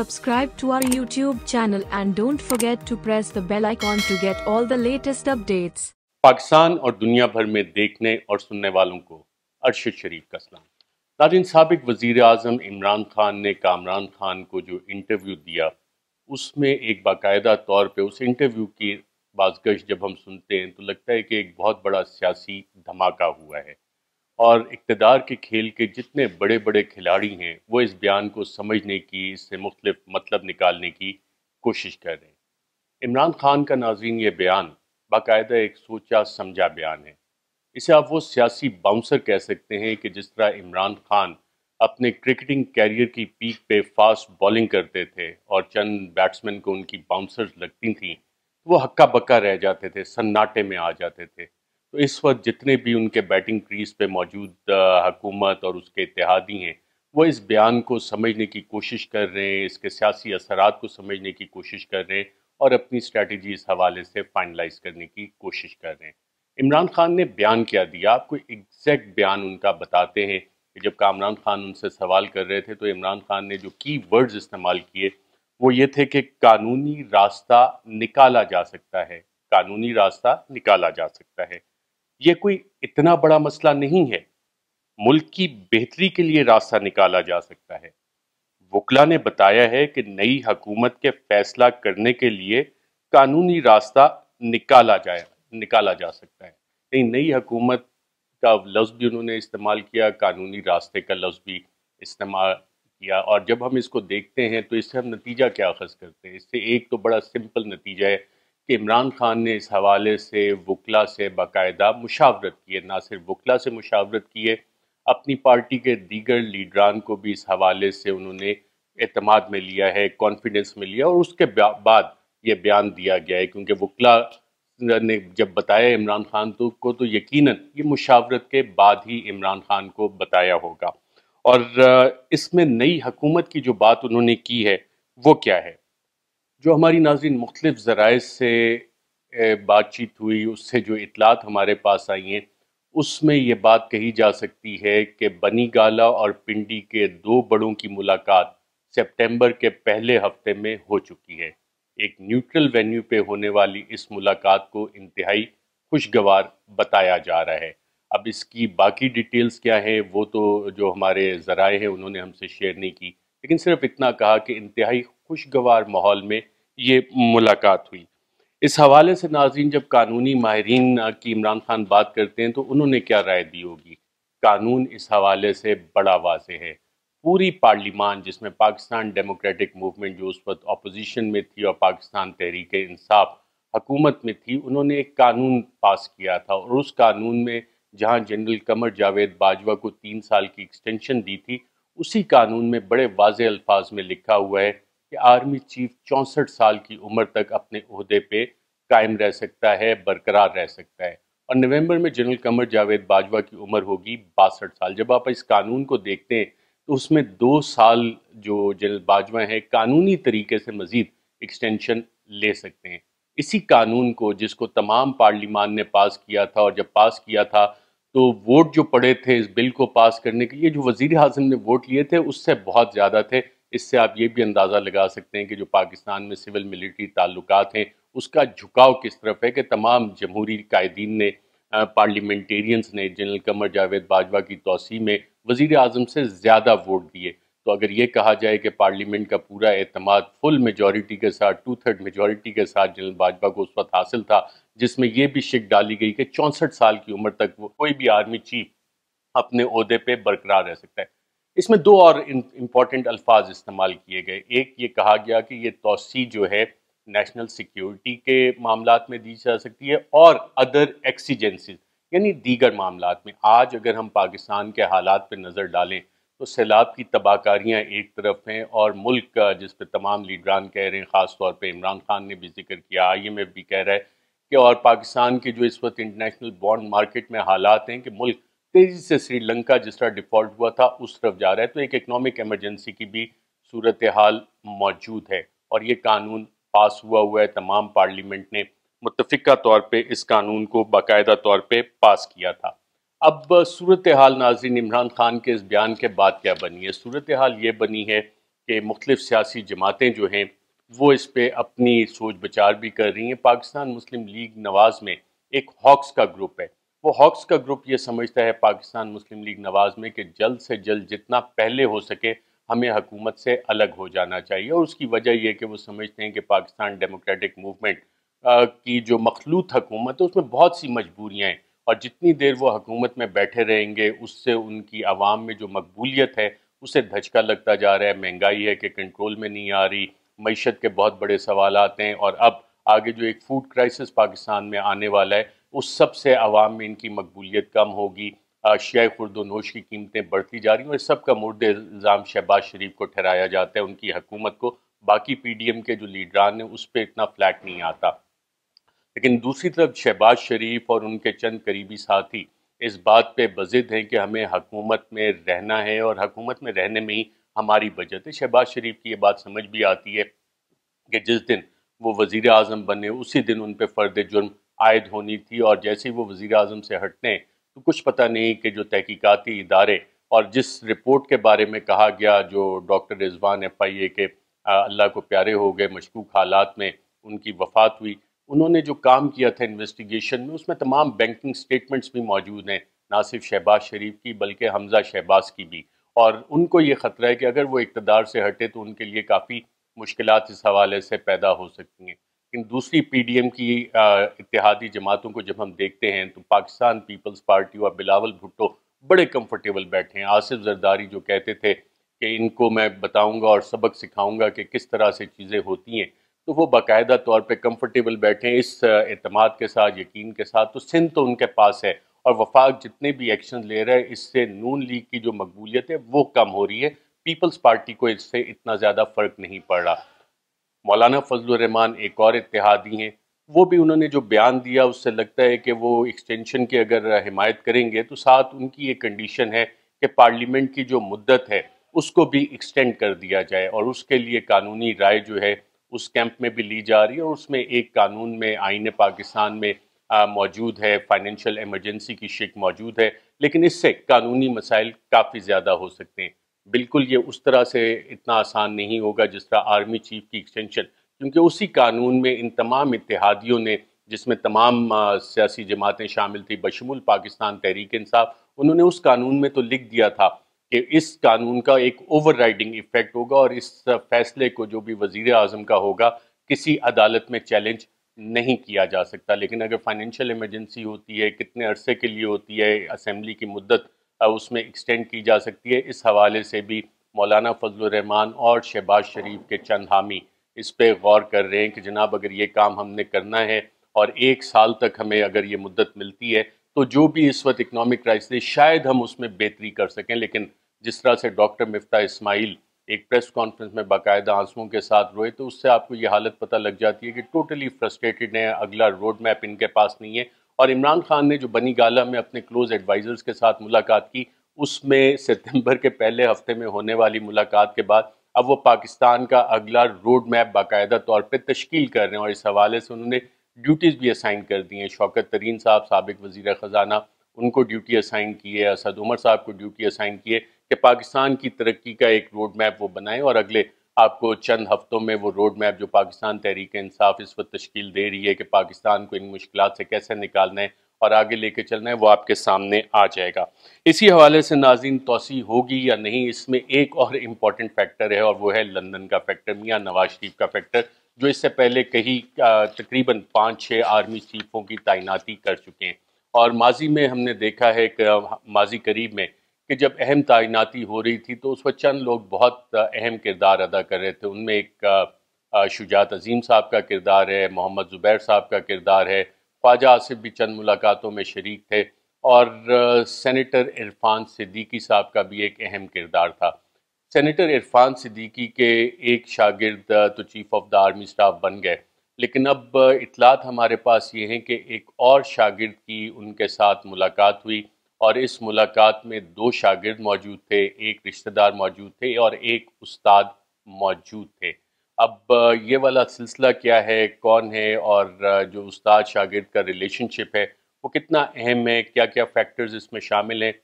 subscribe to our YouTube channel and don't forget to press the bell icon to get all the latest updates. Pakistan और दुनिया भर में देखने और सुनने वालों को अरशद शरीफ का सलाम नाजिन सबक वज़ी अजम इमरान खान ने कामरान खान को जो इंटरव्यू दिया उसमें एक बाकायदा तौर पे उस इंटरव्यू की बाजगश जब हम सुनते हैं तो लगता है कि एक बहुत बड़ा सियासी धमाका हुआ है और इकतदार के खेल के जितने बड़े बड़े खिलाड़ी हैं वो इस बयान को समझने की इससे मुख्तफ मतलब निकालने की कोशिश कर रहे हैं इमरान खान का नाजीन ये बयान बाकायदा एक सोचा समझा बयान है इसे आप वो सियासी बाउंसर कह सकते हैं कि जिस तरह इमरान खान अपने क्रिकेटिंग कैरियर की पीक पे फास्ट बॉलिंग करते थे और चंद बैट्समैन को उनकी बाउंसर्स लगती थी वो हक्का बक्का रह जाते थे सन्नाटे में आ जाते थे तो इस वक्त जितने भी उनके बैटिंग क्रीज पे मौजूद हकूमत और उसके इतिहादी हैं वो इस बयान को समझने की कोशिश कर रहे हैं इसके सियासी असरात को समझने की कोशिश कर रहे हैं और अपनी स्ट्रेटजी इस हवाले से फाइनलाइज करने की कोशिश कर रहे हैं इमरान खान ने बयान क्या दिया आपको एग्जैक्ट बयान उनका बताते हैं कि जब कामरान खान उनसे सवाल कर रहे थे तो इमरान खान ने जो की वर्ड्स इस्तेमाल किए वो ये थे कि कानूनी रास्ता निकाला जा सकता है कानूनी रास्ता निकाला जा सकता है यह कोई इतना बड़ा मसला नहीं है मुल्क की बेहतरी के लिए रास्ता निकाला जा सकता है वकला ने बताया है कि नई हकूमत के फैसला करने के लिए कानूनी रास्ता निकाला जाए निकाला जा सकता है नहीं नई हकूमत का लफ्ज़ भी उन्होंने इस्तेमाल किया कानूनी रास्ते का लफ्ज़ भी इस्तेमाल किया और जब हम इसको देखते हैं तो इससे हम नतीजा क्या अखज़ करते हैं इससे एक तो बड़ा सिंपल नतीजा है कि इमरान खान ने इस हवाले से वकला से बाकायदा मुशावरत किए ना सिर्फ वकला से मुशावरत किए अपनी पार्टी के दीगर लीडरान को भी इस हवाले से उन्होंने अतमाद में लिया है कॉन्फिडेंस में लिया और उसके बाद ये बयान दिया गया है क्योंकि वकला ने जब बताया इमरान खान तो को तो यकीन ये मुशावरत के बाद ही इमरान खान को बताया होगा और इसमें नई हकूमत की जो बात उन्होंने की है वो क्या है जो हमारी नाजिन मुख्तफ ज़राए से बातचीत हुई उससे जो इतलात हमारे पास आई हैं उसमें ये बात कही जा सकती है कि बनी गाला और पिंडी के दो बड़ों की मुलाकात सेप्टेम्बर के पहले हफ्ते में हो चुकी है एक न्यूट्रल वेन्यू पे होने वाली इस मुलाकात को इंतहाई खुशगवार बताया जा रहा है अब इसकी बाकी डिटेल्स क्या है वो तो जो हमारे ज़राए हैं उन्होंने हमसे शेयर नहीं की लेकिन सिर्फ इतना कहा कि इंतहाई खुशगवार माहौल में ये मुलाकात हुई इस हवाले से नाजीन जब कानूनी माहरीन की इमरान खान बात करते हैं तो उन्होंने क्या राय दी होगी कानून इस हवाले से बड़ा वाज है पूरी पार्लिमान जिसमें पाकिस्तान डेमोक्रेटिक मूवमेंट जो उस वक्त अपोजिशन में थी और पाकिस्तान तहरीक इंसाफ हकूमत में थी उन्होंने एक कानून पास किया था और उस कानून में जहां जनरल कमर जावेद बाजवा को तीन साल की एक्सटेंशन दी थी उसी कानून में बड़े वाज अल्फाज में लिखा हुआ है कि आर्मी चीफ चौंसठ साल की उम्र तक अपने अहदे पे कायम रह सकता है बरकरार रह सकता है और नवंबर में जनरल कमर जावेद बाजवा की उम्र होगी बासठ साल जब आप इस कानून को देखते हैं तो उसमें दो साल जो जनरल बाजवा हैं कानूनी तरीके से मज़ीद एक्सटेंशन ले सकते हैं इसी कानून को जिसको तमाम पार्लिमान ने पास किया था और जब पास किया था तो वोट जो पड़े थे इस बिल को पास करने के लिए जो वजीर अजम ने वोट लिए थे उससे बहुत ज़्यादा थे इससे आप ये भी अंदाज़ा लगा सकते हैं कि जो पाकिस्तान में सिविल मिलिट्री ताल्लुक हैं उसका झुकाव किस तरफ है कि तमाम जमहूरी कायदीन ने पार्लियामेंटेरियंस ने जनरल कमर जावेद बाजवा की तोसी में वजीर अजम से ज़्यादा वोट दिए तो अगर ये कहा जाए कि पार्लियामेंट का पूरा अतमाद फुल मेजॉरिटी के साथ टू थर्ड मेजॉरिटी के साथ जनरल बाजवा को उस वक्त हासिल था जिसमें यह भी शिक डाली गई कि चौंसठ साल की उम्र तक वो कोई भी आर्मी चीफ अपने अहदे पर बरकरार रह सकता है इसमें दो और इम्पॉर्टेंट अल्फाज इस्तेमाल किए गए एक ये कहा गया कि ये तोसी जो है नेशनल सिक्योरिटी के मामला में दी जा सकती है और अदर एक्सीजेंसीज यानी दीगर मामला में आज अगर हम पाकिस्तान के हालात पर नज़र डालें तो सैलाब की तबाहकारियाँ एक तरफ हैं और मुल्क का जिस पर तमाम लीडरान कह रहे हैं ख़ास तौर पर इमरान खान ने भी जिक्र किया आई एम एफ भी कह रहा है कि और पाकिस्तान के जो इस वक्त इंटरनेशनल बॉन्ड मार्केट में हालात हैं कि मुल्क तेज़ी से श्रीलंका जिस तरह डिफ़ॉल्ट हुआ था उस तरफ जा रहा है तो एक इकनॉमिक एमरजेंसी की भी सूरत हाल मौजूद है और ये कानून पास हुआ हुआ है तमाम पार्लियामेंट ने मुतफ़ा तौर पर इस कानून को बाकायदा तौर पर पास किया था अब सूरत हाल नाजरीन इमरान खान के इस बयान के बाद क्या बनी है सूरत हाल ये बनी है कि मुख्तफ सियासी जमातें जो हैं वो इस पर अपनी सोच बचार भी कर रही हैं पाकिस्तान मुस्लिम लीग नवाज़ में एक हॉक्स का ग्रुप है वो हॉक्स का ग्रुप ये समझता है पाकिस्तान मुस्लिम लीग नवाज़ में कि जल्द से जल्द जितना पहले हो सके हमें हकूमत से अलग हो जाना चाहिए और उसकी वजह यह कि वो समझते हैं कि पाकिस्तान डेमोक्रेटिक मूवमेंट की जो मखलूत हकूमत है उसमें बहुत सी मजबूरियाँ हैं और जितनी देर वो हकूमत में बैठे रहेंगे उससे उनकी आवाम में जो मकबूलियत है उसे धचका लगता जा रहा है महंगाई है कि कंट्रोल में नहीं आ रही मीशत के बहुत बड़े सवाल आते हैं और अब आगे जो एक फूड क्राइसिस पाकिस्तान में आने वाला है उस सब से आवाम में इनकी मकबूलियत कम होगी अशिया खुर्दोनोश की कीमतें बढ़ती जा रही हैं और सब का मुर्द इल्ज़ाम शहबाज शरीफ को ठहराया जाता है उनकी हकूमत को बाकी पी डी एम के जो लीडरान हैं उस पर इतना फ्लैट नहीं आता लेकिन दूसरी तरफ शहबाज शरीफ और उनके चंद करीबी साथी इस बात पे बजिद हैं कि हमें हकूमत में रहना है और हकूमत में रहने में ही हमारी बचत है शहबाज शरीफ की ये बात समझ भी आती है कि जिस दिन वो वज़ी अजम बने उसी दिन उन पर फ़र्द जुर्म आयद होनी थी और जैसे ही वो वज़ी अजम से हटने तो कुछ पता नहीं कि जो तहकीकती इदारे और जिस रिपोर्ट के बारे में कहा गया जो doctor Rizwan F I A के अल्लाह को प्यारे हो गए मशकूक हालात में उनकी वफात हुई उन्होंने जो काम किया था इन्वेस्टिगेशन में उसमें तमाम बैंकिंग स्टेटमेंट्स भी मौजूद हैं ना सिर्फ शहबाज शरीफ की बल्कि हमजा शहबाज की भी और उनको ये ख़तरा है कि अगर वो इकतदार से हटे तो उनके लिए काफ़ी मुश्किल इस हवाले से पैदा हो सकती हैं लेकिन दूसरी पी डी एम की इतिहादी जमातों को जब हम देखते हैं तो पाकिस्तान पीपल्स पार्टी और बिलावल भुट्टो बड़े कम्फर्टेबल बैठे हैं आसिफ जरदारी जो कहते थे कि इनको मैं बताऊंगा और सबक सिखाऊंगा कि किस तरह से चीज़ें होती हैं तो वो बाकायदा तौर पर कम्फर्टेबल बैठें इस अतमाद के साथ यकीन के साथ तो सिंध तो उनके पास है और वफाक जितने भी एक्शन ले रहे हैं इससे नून लीग की जो मकबूलियत है वो कम हो रही है पीपल्स पार्टी को इससे इतना ज़्यादा फ़र्क नहीं पड़ रहा मौलाना फजलरहमान एक और इतिहादी हैं वो भी उन्होंने जो बयान दिया उससे लगता है कि वो एक्सटेंशन की अगर हिमायत करेंगे तो साथ उनकी ये कंडीशन है कि पार्लियामेंट की जो मुद्दत है उसको भी एक्सटेंड कर दिया जाए और उसके लिए कानूनी राय जो है उस कैंप में भी ली जा रही है और उसमें एक कानून में आइन पाकिस्तान में मौजूद है फाइनेंशियल इमरजेंसी की शिक मौजूद है लेकिन इससे कानूनी मसाइल काफ़ी ज़्यादा हो सकते हैं बिल्कुल ये उस तरह से इतना आसान नहीं होगा जिस तरह आर्मी चीफ की एक्सटेंशन क्योंकि उसी कानून में इन तमाम इतिहादियों ने जिसमें तमाम सियासी जमातें शामिल थी बशमुल पाकिस्तान तहरीक इंसाफ उन्होंने उस कानून में तो लिख दिया था कि इस कानून का एक ओवरराइडिंग इफेक्ट होगा और इस फैसले को जो भी वजीर अजम का होगा किसी अदालत में चैलेंज नहीं किया जा सकता लेकिन अगर फाइनेंशियल इमरजेंसी होती है कितने अरसे के लिए होती है असम्बली की मुद्दत उसमें एक्सटेंड की जा सकती है इस हवाले से भी मौलाना फजलरहमान और शहबाज शरीफ के चंद हामी इस पर गौर कर रहे हैं कि जनाब अगर ये काम हमने करना है और एक साल तक हमें अगर ये मुद्दत मिलती है तो जो भी इस वक्त इकनॉमिक क्राइसिस शायद हम उसमें बेहतरी कर सकें लेकिन जिस तरह से डॉक्टर मिफ्ता इस्माइल एक प्रेस कॉन्फ्रेंस में बाकायदा आंसुओं के साथ रोए तो उससे आपको ये हालत पता लग जाती है कि टोटली फ्रस्ट्रेटेड हैं अगला रोड मैप इनके पास नहीं है और इमरान खान ने जो बनी गाला में अपने क्लोज एडवाइज़र्स के साथ मुलाकात की उसमें सितंबर के पहले हफ्ते में होने वाली मुलाकात के बाद अब वो पाकिस्तान का अगला रोड मैप बाकायदा तौर पर तश्कील कर रहे हैं और इस हवाले से उन्होंने ड्यूटीज़ भी असाइन कर दी हैं शौकत तरीन साहब सबक वज़ी ख़जाना उनको ड्यूटी असाइन की है असद उमर साहब को ड्यूटी असाइन की है कि पाकिस्तान की तरक्की का एक रोड मैप वो बनाएं और अगले आपको चंद हफ्तों में वो रोड मैप जो पाकिस्तान तहरीक इंसाफ इस वक्त तश्कील दे रही है कि पाकिस्तान को इन मुश्किल से कैसे निकालना है और आगे लेके चलना है वो आपके सामने आ जाएगा इसी हवाले से नाजिन तोसी होगी या नहीं इसमें एक और इम्पॉर्टेंट फैक्टर है और वो है लंदन का फैक्टर मियाँ नवाज शरीफ का फैक्टर जो इससे पहले कहीं तकरीबन पाँच छः आर्मी चीफों की तैनाती कर चुके हैं और माजी में हमने देखा है कि माजी करीब में कि जब अहम तैनाती हो रही थी तो उस वक्त चंद लोग बहुत अहम किरदार अदा कर रहे थे उनमें एक शुजात अजीम साहब का किरदार है मोहम्मद ज़ुबैर साहब का किरदार है ख्वाजा आसिफ भी चंद मुलाकातों में शरीक थे और सेनेटर इरफान सिद्दीकी साहब का भी एक अहम किरदार था सेनेटर इरफान सिद्दीकी के एक शागिर्द तो chief of the army staff बन गए लेकिन अब इतलात हमारे पास ये हैं कि एक और शागिर्द की उनके साथ मुलाकात हुई और इस मुलाकात में दो शागिर्द मौजूद थे एक रिश्तेदार मौजूद थे और एक उस्ताद मौजूद थे अब ये वाला सिलसिला क्या है कौन है और जो उस्ताद शागिर्द का रिलेशनशिप है वो कितना अहम है क्या क्या फैक्टर्स इसमें शामिल हैं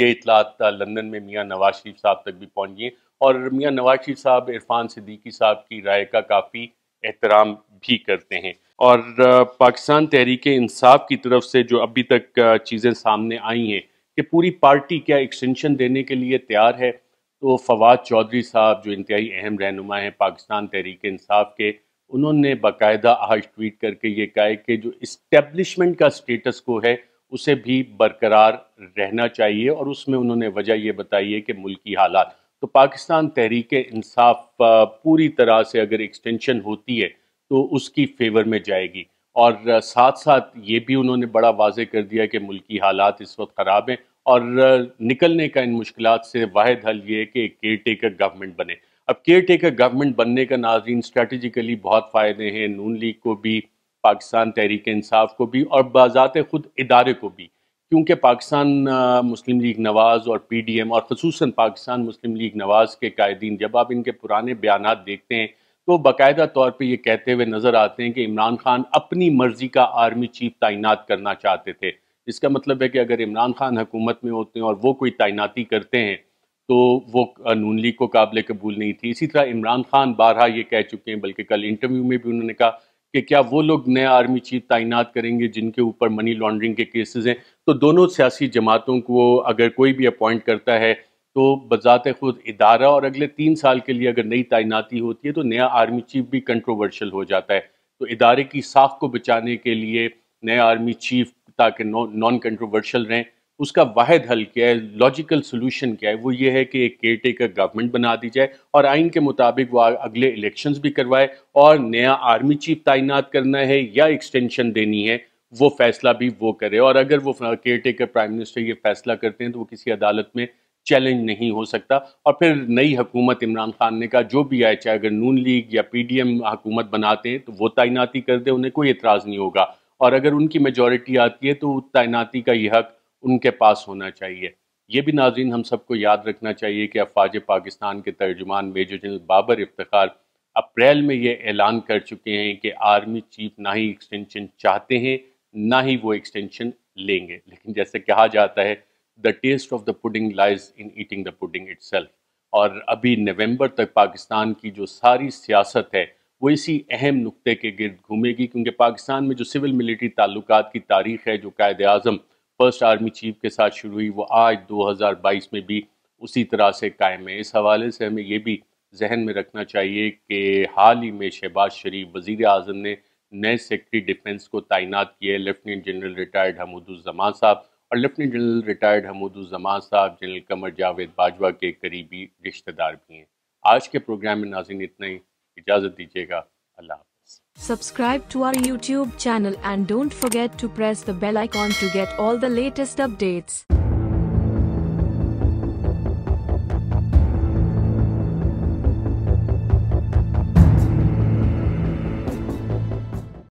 ये इतलात लंदन में मियाँ नवाज शरीफ साहब तक भी पहुँच गई और मियाँ नवाज शरीफ साहब इरफान सिद्दीकी साहब की राय का काफ़ी एहतराम भी करते हैं और पाकिस्तान तहरीक इंसाफ की तरफ से जो अभी तक चीज़ें सामने आई हैं कि पूरी पार्टी क्या एक्सटेंशन देने के लिए तैयार है तो फवाद चौधरी साहब जो इंतहाई अहम रहनुमा हैं पाकिस्तान तहरीक इंसाफ के उन्होंने बाकायदा आज ट्वीट करके ये कहा कि जो इस्टेब्लिशमेंट का स्टेटस को है उसे भी बरकरार रहना चाहिए और उसमें उन्होंने वजह ये बताई है कि मुल्की हालात तो पाकिस्तान तहरीक इंसाफ पूरी तरह से अगर एक्सटेंशन होती है तो उसकी फेवर में जाएगी और साथ साथ ये भी उन्होंने बड़ा वाज कर दिया कि मुल्की हालात इस वक्त ख़राब हैं और निकलने का इन मुश्किल से वाद हल ये कि केयर टेकर गवर्नमेंट बने अब केयर टेकर गवर्नमेंट बनने का नाजीन स्ट्रेटिकली बहुत फ़ायदे हैं नून लीग को भी पाकिस्तान तहरीक इंसाफ को भी और बाज़ात ख़ुद इदारे को भी क्योंकि पाकिस्तान मुस्लिम लीग नवाज़ और पी डी एम और खसूस पाकिस्तान मुस्लिम लीग नवाज़ के कायदीन जब आप इनके पुराने बयान देखते हैं तो बाकायदा तौर पे ये कहते हुए नजर आते हैं कि इमरान खान अपनी मर्जी का आर्मी चीफ तैनात करना चाहते थे इसका मतलब है कि अगर इमरान खान हुकूमत में होते हैं और वो कोई तैनाती करते हैं तो वो नून लीग को काबिल कबूल नहीं थी इसी तरह इमरान खान बारह ये कह चुके हैं बल्कि कल इंटरव्यू में भी उन्होंने कहा कि क्या वो लोग नया आर्मी चीफ तैनात करेंगे जिनके ऊपर मनी लॉन्ड्रिंग के केसेस हैं तो दोनों सियासी जमातों को अगर कोई भी अपॉइंट करता है तो बजात खुद इदारा और अगले तीन साल के लिए अगर नई तैनाती होती है तो नया आर्मी चीफ भी कंट्रोवर्शियल हो जाता है तो इदारे की साख को बचाने के लिए नया आर्मी चीफ ताकि नॉन कंट्रोवर्शियल रहें उसका वाद हल क्या है लॉजिकल सोल्यूशन क्या है वो ये है कि एक केयर टेकर गवर्नमेंट बना दी जाए और आइन के मुताबिक वो अगले इलेक्शन भी करवाए और नया आर्मी चीफ तैनात करना है या एक्सटेंशन देनी है वो फैसला भी वो करे और अगर वो केयर टेकर प्राइम मिनिस्टर ये फैसला करते हैं तो वो किसी अदालत में चैलेंज नहीं हो सकता और फिर नई हुकूमत इमरान खान ने कहा जो भी आए चाहे अगर नून लीग या पी डी एम हुकूमत बनाते हैं तो वो तैनाती कर दे उन्हें कोई एतराज़ नहीं होगा और अगर उनकी मेजोरिटी आती है तो तैनाती का ये हक उनके पास होना चाहिए ये भी नाजीन हम सबको याद रखना चाहिए कि अफवाज पाकिस्तान के तर्जुमान मेजर जनरल बाबर इफ्तार अप्रैल में ये ऐलान कर चुके हैं कि आर्मी चीफ ना ही एक्सटेंशन चाहते हैं ना ही वो एक्सटेंशन लेंगे लेकिन जैसे कहा जाता है the test of the pudding lies in eating the pudding it और अभी नवंबर तक पाकिस्तान की जो सारी सियासत है वो इसी अहम नुक्ते के गर्द घूमेगी क्योंकि पाकिस्तान में जो सिविल मिलिट्री ताल्लुक की तारीख है जो कायद अजम फर्स्ट आर्मी चीफ के साथ शुरू हुई वो आज 2022 में भी उसी तरह से कायम है इस हवाले से हमें यह भी जहन में रखना चाहिए कि हाल ही में शहबाज शरीफ वज़ी अजम ने नए सेक्रटरी डिफेंस को तैनात किए लेफ्टिनेंट जनरल रिटायर्ड हमूदुलजमान साहब और लेफ्टिनेंट जनरल रिटायर्ड हमूदुलजमान साहब जनरल कमर जावेद बाजवा के करीबी रिश्तेदार भी हैं आज के प्रोग्राम में नाजिन इतना ही इजाजत दीजिएगा अल्लाह subscribe to our YouTube channel and don't forget to press the bell icon to get all the latest updates